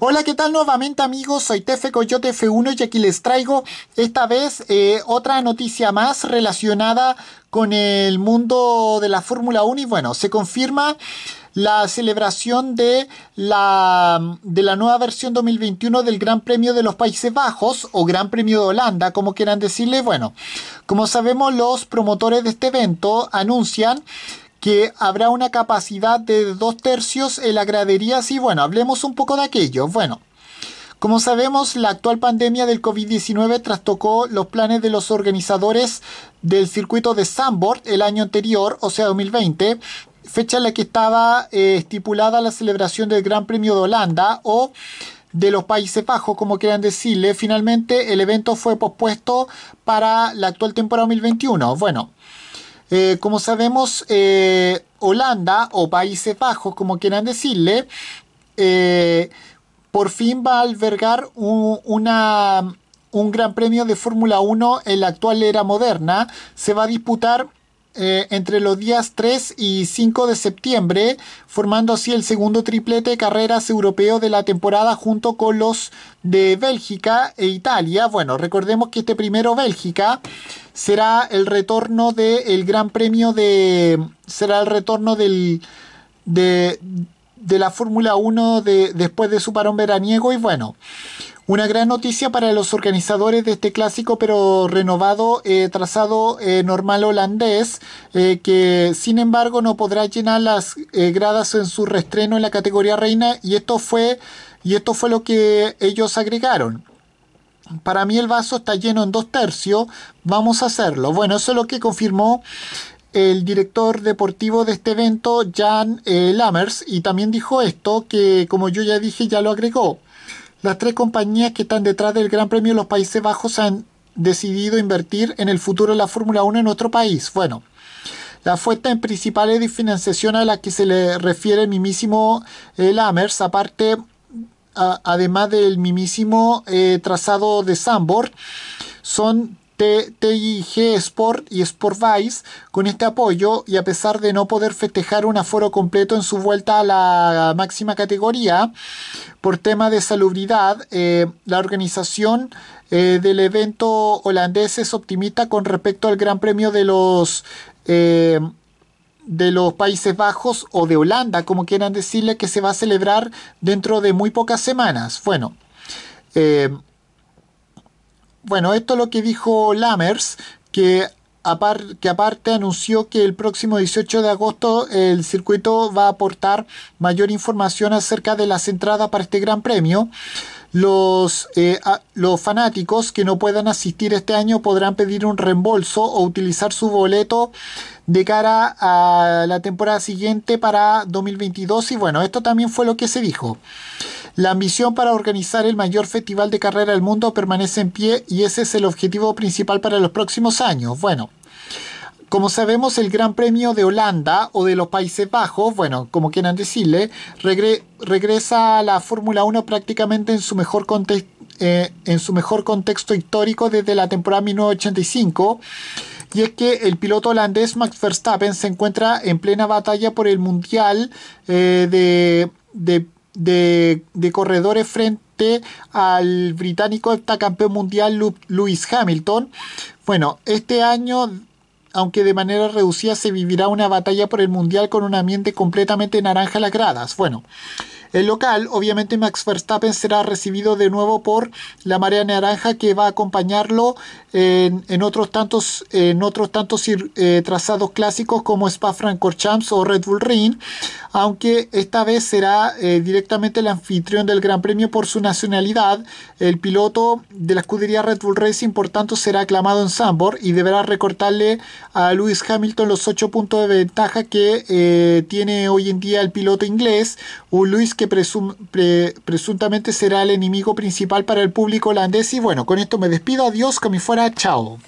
Hola, ¿qué tal nuevamente amigos? Soy Tefe Coyote F1 y aquí les traigo esta vez eh, otra noticia más relacionada con el mundo de la Fórmula 1 y bueno, se confirma la celebración de la, de la nueva versión 2021 del Gran Premio de los Países Bajos o Gran Premio de Holanda, como quieran decirle. Bueno, como sabemos los promotores de este evento anuncian que habrá una capacidad de dos tercios en la gradería. Sí, bueno, hablemos un poco de aquello. Bueno, como sabemos, la actual pandemia del COVID-19 trastocó los planes de los organizadores del circuito de Sandboard el año anterior, o sea 2020, fecha en la que estaba eh, estipulada la celebración del Gran Premio de Holanda o de los Países Bajos, como quieran decirle. Finalmente, el evento fue pospuesto para la actual temporada 2021. Bueno. Eh, como sabemos, eh, Holanda o Países Bajos, como quieran decirle, eh, por fin va a albergar un gran premio de Fórmula 1 en la actual era moderna. Se va a disputar eh, entre los días 3 y 5 de septiembre, formando así el segundo triplete de carreras europeo de la temporada junto con los de Bélgica e Italia. Bueno, recordemos que este primero Bélgica será el retorno del Gran Premio de... será el retorno del... de, de la Fórmula 1 de, después de su parón veraniego y bueno, una gran noticia para los organizadores de este clásico, pero renovado eh, trazado eh, normal holandés, eh, que sin embargo no podrá llenar las gradas en su restreno en la categoría reina, y esto fue, y esto fue lo que ellos agregaron. Para mí el vaso está lleno en dos tercios, vamos a hacerlo. Bueno, eso es lo que confirmó el director deportivo de este evento, Jan Lammers, y también dijo esto, que como yo ya dije, ya lo agregó. Las tres compañías que están detrás del Gran Premio de los Países Bajos han decidido invertir en el futuro de la Fórmula 1 en otro país. Bueno, las fuentes principales de financiación a la que se le refiere el mimísimo eh, Lammers, aparte, además del mimísimo eh, trazado de Sambor, son TIG Sport y Sport Vice con este apoyo y a pesar de no poder festejar un aforo completo en su vuelta a la máxima categoría por tema de salubridad, eh, la organización eh, del evento holandés es optimista con respecto al Gran Premio de los... Eh, de los Países Bajos o de Holanda, como quieran decirle, que se va a celebrar dentro de muy pocas semanas. Bueno, bueno, esto es lo que dijo Lammers, que, que aparte anunció que el próximo 18 de agosto el circuito va a aportar mayor información acerca de las entradas para este gran premio. Los, eh, los, fanáticos que no puedan asistir este año podrán pedir un reembolso o utilizar su boleto de cara a la temporada siguiente para 2022. Y bueno, esto también fue lo que se dijo. La ambición para organizar el mayor festival de carrera del mundo permanece en pie y ese es el objetivo principal para los próximos años. Bueno, como sabemos, el Gran Premio de Holanda o de los Países Bajos, bueno, como quieran decirle, regresa a la Fórmula 1 prácticamente eh, en su mejor contexto. histórico desde la temporada 1985 y es que el piloto holandés Max Verstappen se encuentra en plena batalla por el mundial eh, de, de de, corredores frente al británico campeón mundial Lewis Hamilton. Bueno, este año aunque de manera reducida se vivirá una batalla por el Mundial con un ambiente completamente naranja las gradas. Bueno, el local, obviamente Max Verstappen será recibido de nuevo por la marea naranja que va a acompañarlo en, otros tantos, en otros tantos eh, trazados clásicos como Spa-Francorchamps o Red Bull Ring, aunque esta vez será eh, directamente el anfitrión del Gran Premio por su nacionalidad. El piloto de la escudería Red Bull Racing, por tanto, será aclamado en Sambor y deberá recortarle a Lewis Hamilton los 8 puntos de ventaja que eh, tiene hoy en día el piloto inglés, un Lewis que presuntamente será el enemigo principal para el público holandés. Y bueno, con esto me despido. Adiós, que me fuera. Chao.